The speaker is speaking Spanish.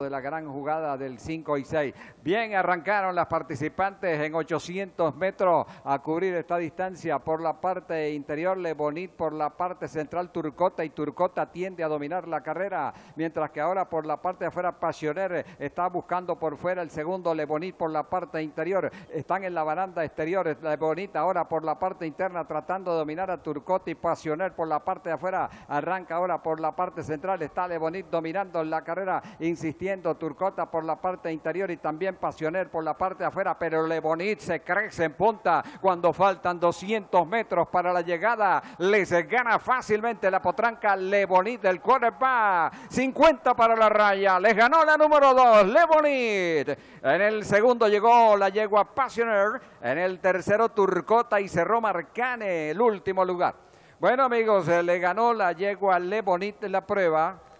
de la gran jugada del 5 y 6. Bien arrancaron las participantes en 800 metros a cubrir esta distancia por la parte interior Le Bonit, por la parte central Turcota y Turcota tiende a dominar la carrera, mientras que ahora por la parte de afuera Pasioner está buscando por fuera el segundo Le Bonit por la parte interior, están en la baranda exterior Le Bonit ahora por la parte interna tratando de dominar a Turcota y Pasioner por la parte de afuera, arranca ahora por la parte central, está Le Bonit dominando la carrera, insistiendo Turcota por la parte interior y también Pasioner por la parte afuera, pero Le Lebonit se crece en punta cuando faltan 200 metros para la llegada. Les gana fácilmente la potranca Le Lebonit del quarterback. 50 para la raya, les ganó la número 2, Lebonit. En el segundo llegó la yegua Pasioner, en el tercero Turcota y cerró Marcane, el último lugar. Bueno amigos, eh, le ganó la yegua Lebonit la prueba.